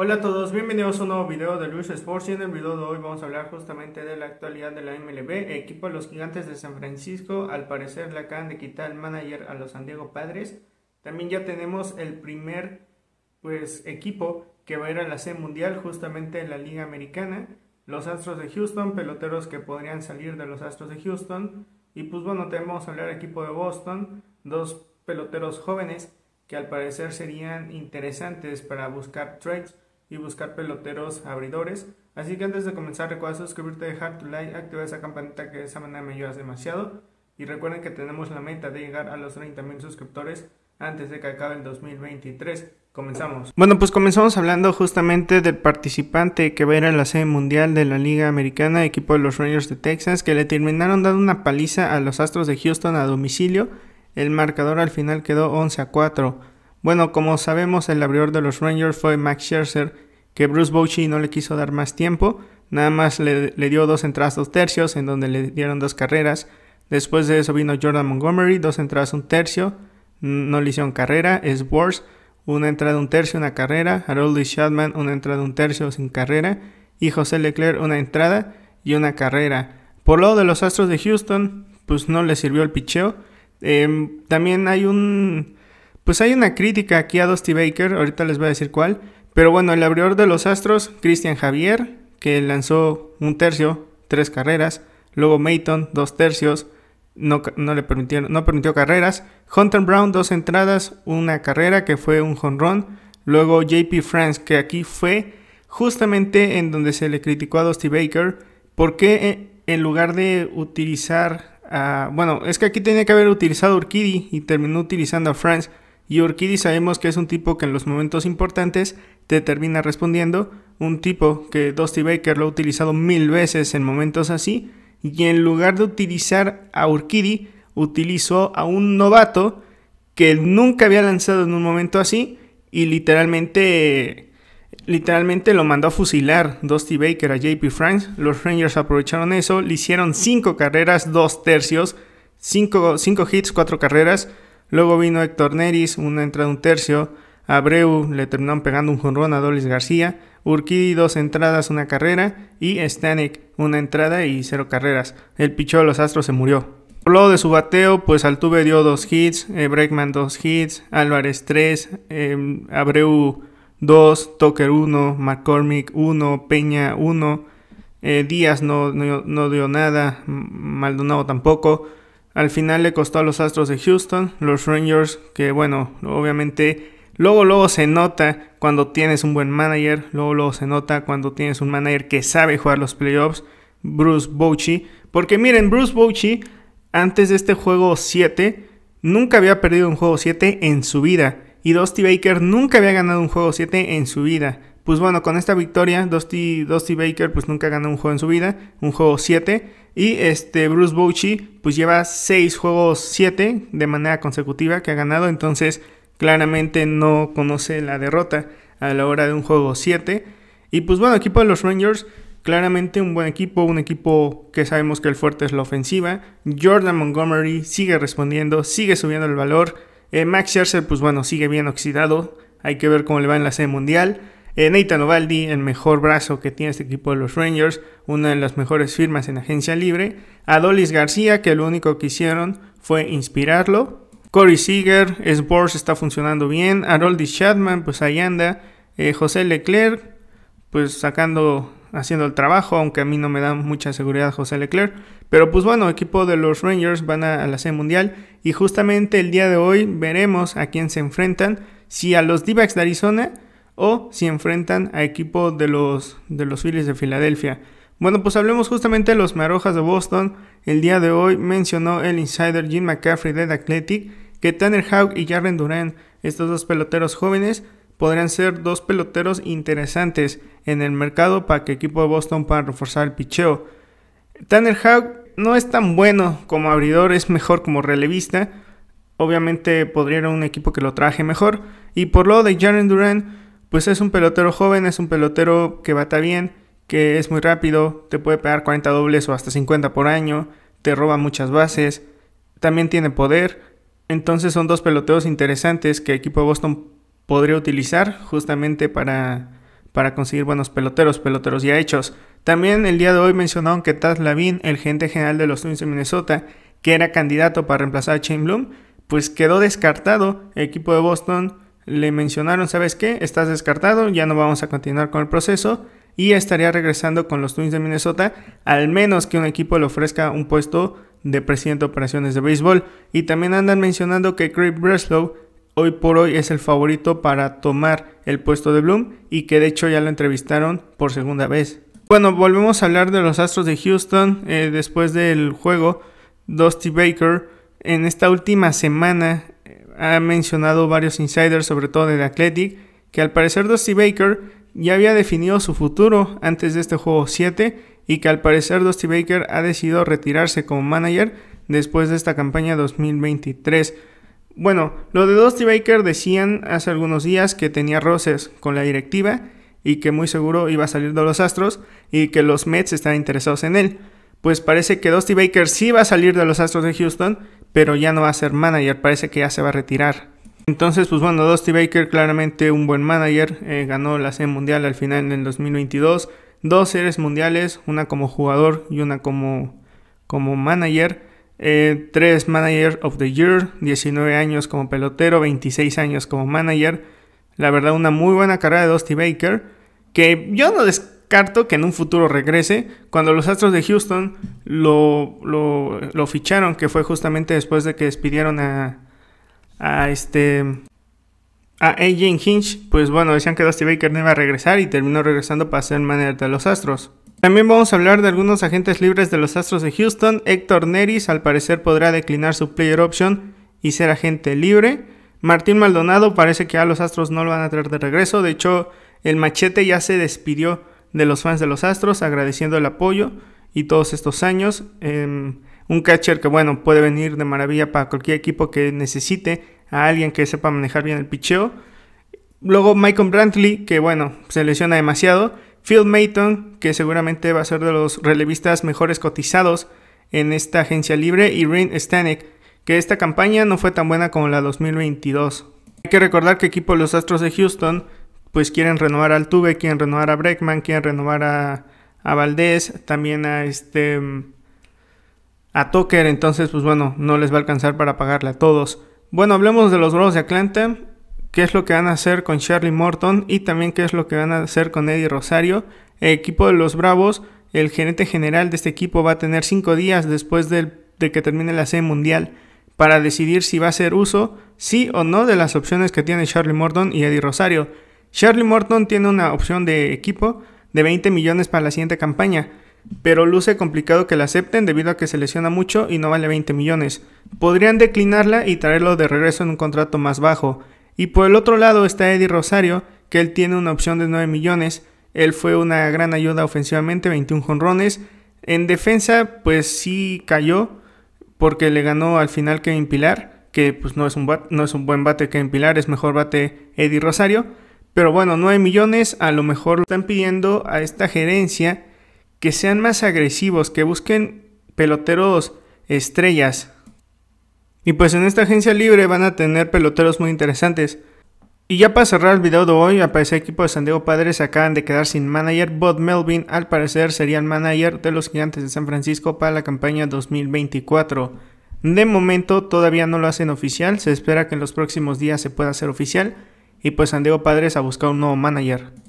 Hola a todos, bienvenidos a un nuevo video de Luis Sports y en el video de hoy vamos a hablar justamente de la actualidad de la MLB, equipo de los gigantes de San Francisco, al parecer le acaban de quitar el manager a los San Diego Padres, también ya tenemos el primer pues equipo que va a ir a la C Mundial justamente en la Liga Americana, los Astros de Houston, peloteros que podrían salir de los Astros de Houston y pues bueno, también vamos a hablar equipo de Boston, dos peloteros jóvenes que al parecer serían interesantes para buscar trades y buscar peloteros abridores. Así que antes de comenzar recuerda suscribirte, dejar tu like, activar esa campanita que de esa manera me ayudas demasiado. Y recuerden que tenemos la meta de llegar a los 30.000 suscriptores antes de que acabe el 2023. Comenzamos. Bueno, pues comenzamos hablando justamente del participante que va a ir a la sede mundial de la Liga Americana, equipo de los Rangers de Texas, que le terminaron dando una paliza a los Astros de Houston a domicilio. El marcador al final quedó 11 a 4. Bueno, como sabemos, el abridor de los Rangers fue Max Scherzer, que Bruce Bochy no le quiso dar más tiempo, nada más le, dio dos entradas, dos tercios, en donde le dieron dos carreras. Después de eso vino Jordan Montgomery, dos entradas, un tercio, no le hicieron carrera. Swords, una entrada, un tercio, una carrera. Harold Shadman, una entrada, un tercio, sin carrera. Y José Leclerc, una entrada y una carrera. Por lo de los Astros de Houston, pues no le sirvió el picheo. Em, también hay un pues hay una crítica aquí a Dusty Baker, ahorita les voy a decir cuál. Pero bueno, el abridor de los Astros, Christian Javier, que lanzó un tercio, tres carreras. Luego Mayton, dos tercios, no, le no permitió carreras. Hunter Brown, dos entradas, una carrera que fue un jonrón. Luego JP France, que aquí fue justamente en donde se le criticó a Dusty Baker, porque eh, en lugar de utilizar a. Bueno, es que aquí tenía que haber utilizado a y terminó utilizando a France y Urquidi sabemos que es un tipo que en los momentos importantes te termina respondiendo, un tipo que Dusty Baker lo ha utilizado mil veces en momentos así, y en lugar de utilizar a Urquidi, utilizó a un novato que nunca había lanzado en un momento así y literalmente literalmente lo mandó a fusilar Dusty Baker a JP Franks. Los Rangers aprovecharon eso, le hicieron cinco carreras, dos tercios, cinco, cinco hits, cuatro carreras. Luego vino Héctor Neris, una entrada un tercio. Abreu le terminaron pegando un jonrón a Dolis García. Urquidi dos entradas, una carrera. Y Stanek una entrada y cero carreras. El pichó de los Astros se murió. lo de su bateo, pues Altuve dio dos hits, eh, dos hits, Álvarez tres, em, Abreu dos. Toker uno. McCormick uno. Peña uno. Eh, Díaz no, no, dio nada, Maldonado tampoco. Al final le costó a los Astros de Houston, los Rangers, que bueno, obviamente luego luego se nota cuando tienes un buen manager, luego luego se nota cuando tienes un manager que sabe jugar los playoffs, Bruce Bochy, porque miren, Bruce Bochy antes de este juego 7 nunca había perdido un juego 7 en su vida y Dusty Baker nunca había ganado un juego 7 en su vida. Pues bueno, con esta victoria, Dusty, Dusty Baker pues nunca ganó un juego en su vida, un juego 7. Y este Bruce Bochy pues lleva 6 juegos 7 de manera consecutiva que ha ganado, entonces claramente no conoce la derrota a la hora de un juego 7. Y pues bueno, equipo de los Rangers, claramente un buen equipo, un equipo que sabemos que el fuerte es la ofensiva. Jordan Montgomery sigue respondiendo, sigue subiendo el valor. Eh, Max Scherzer pues bueno, sigue bien oxidado, hay que ver cómo le va en la sede mundial. Eh, Nathan Ovaldi, el mejor brazo que tiene este equipo de los Rangers, una de las mejores firmas en agencia libre. Adolis García, que lo único que hicieron fue inspirarlo. Corey Seager, Sports, está funcionando bien. Haroldi Chapman, pues ahí anda. Eh, José Leclerc, pues sacando, haciendo el trabajo, aunque a mí no me da mucha seguridad José Leclerc. Pero pues bueno, equipo de los Rangers van a, la C Mundial y justamente el día de hoy veremos a quién se enfrentan. Si a los d de Arizona o si enfrentan a equipo de los, de los Phillies de Filadelfia. Bueno, pues hablemos justamente de los Marojas de Boston. El día de hoy mencionó el insider Jim McCaffrey de Athletic que Tanner Haug y Jarren Duran, estos dos peloteros jóvenes, podrían ser dos peloteros interesantes en el mercado para que equipo de Boston para reforzar el picheo. Tanner Haug no es tan bueno como abridor, es mejor como relevista. Obviamente podría ir un equipo que lo traje mejor. Y por lo de Jaren Duran, pues es un pelotero joven, es un pelotero que bata bien, que es muy rápido, te puede pegar 40 dobles o hasta 50 por año, te roba muchas bases, también tiene poder. Entonces son dos peloteros interesantes que el equipo de Boston podría utilizar justamente para, para conseguir buenos peloteros, peloteros ya hechos. También el día de hoy mencionaron que Tad Lavin, el gerente general de los Twins de Minnesota, que era candidato para reemplazar a Shane Bloom, pues quedó descartado. El equipo de Boston le mencionaron, ¿sabes qué? Estás descartado, ya no vamos a continuar con el proceso y estaría regresando con los Twins de Minnesota, al menos que un equipo le ofrezca un puesto de presidente de operaciones de béisbol. Y también andan mencionando que Craig Breslow hoy por hoy es el favorito para tomar el puesto de Bloom y que de hecho ya lo entrevistaron por segunda vez. Bueno, volvemos a hablar de los Astros de Houston eh, después del juego. Dusty Baker en esta última semana ha mencionado varios insiders, sobre todo de Athletic, que al parecer Dusty Baker ya había definido su futuro antes de este juego 7 y que al parecer Dusty Baker ha decidido retirarse como manager después de esta campaña 2023. Bueno, lo de Dusty Baker decían hace algunos días que tenía roces con la directiva y que muy seguro iba a salir de los Astros y que los Mets estaban interesados en él pues parece que Dusty Baker sí va a salir de los Astros de Houston, pero ya no va a ser manager, parece que ya se va a retirar. Entonces, pues bueno, Dusty Baker claramente un buen manager, eh, ganó la serie mundial al final en el 2022, dos series mundiales, una como jugador y una como, como manager, eh, tres manager of the year, 19 años como pelotero, 26 años como manager. La verdad, una muy buena carrera de Dusty Baker, que yo no Carto que en un futuro regrese. Cuando los Astros de Houston lo, ficharon, que fue justamente después de que despidieron a, a este a AJ Hinch, pues bueno, decían que Dusty Baker no iba a regresar y terminó regresando para ser manager de los Astros. También vamos a hablar de algunos agentes libres de los Astros de Houston. Héctor Neris al parecer podrá declinar su player option y ser agente libre. Martín Maldonado parece que a los Astros no lo van a traer de regreso. De hecho, el machete ya se despidió de los fans de los Astros, agradeciendo el apoyo y todos estos años. Em, un catcher que, bueno, puede venir de maravilla para cualquier equipo que necesite a alguien que sepa manejar bien el picheo. Luego Michael Brantley, que, bueno, se lesiona demasiado. Phil Mayton, que seguramente va a ser de los relevistas mejores cotizados en esta agencia libre. Y Rin Stanek, que esta campaña no fue tan buena como la 2022. Hay que recordar que equipo de los Astros de Houston pues quieren renovar al Tuve, quieren renovar a Breckman, quieren renovar a, a Valdés, también a este a Tucker, entonces pues bueno, no les va a alcanzar para pagarle a todos. Bueno, hablemos de los bravos de Atlanta, qué es lo que van a hacer con Charlie Morton y también qué es lo que van a hacer con Eddie Rosario. El equipo de los Bravos, el gerente general de este equipo va a tener 5 días después de que termine la serie mundial para decidir si va a hacer uso, sí o no, de las opciones que tiene Charlie Morton y Eddie Rosario. Charlie Morton tiene una opción de equipo de 20 millones para la siguiente campaña, pero luce complicado que la acepten debido a que se lesiona mucho y no vale 20 millones. Podrían declinarla y traerlo de regreso en un contrato más bajo. Y por el otro lado está Eddie Rosario, que él tiene una opción de 9 millones. Él fue una gran ayuda ofensivamente, 21 jonrones. En defensa, pues sí cayó, porque le ganó al final Kevin Pilar, que pues no es un, no es un buen bate Kevin Pilar, es mejor bate Eddie Rosario pero bueno, hay millones a lo mejor están pidiendo a esta gerencia que sean más agresivos, que busquen peloteros estrellas. Y pues en esta agencia libre van a tener peloteros muy interesantes. Y ya para cerrar el video de hoy, aparece el equipo de San Diego Padres acaban de quedar sin manager. Bud Melvin al parecer sería el manager de los gigantes de San Francisco para la campaña 2024. De momento todavía no lo hacen oficial, se espera que en los próximos días se pueda hacer oficial. Y pues San Padres a buscar un nuevo manager.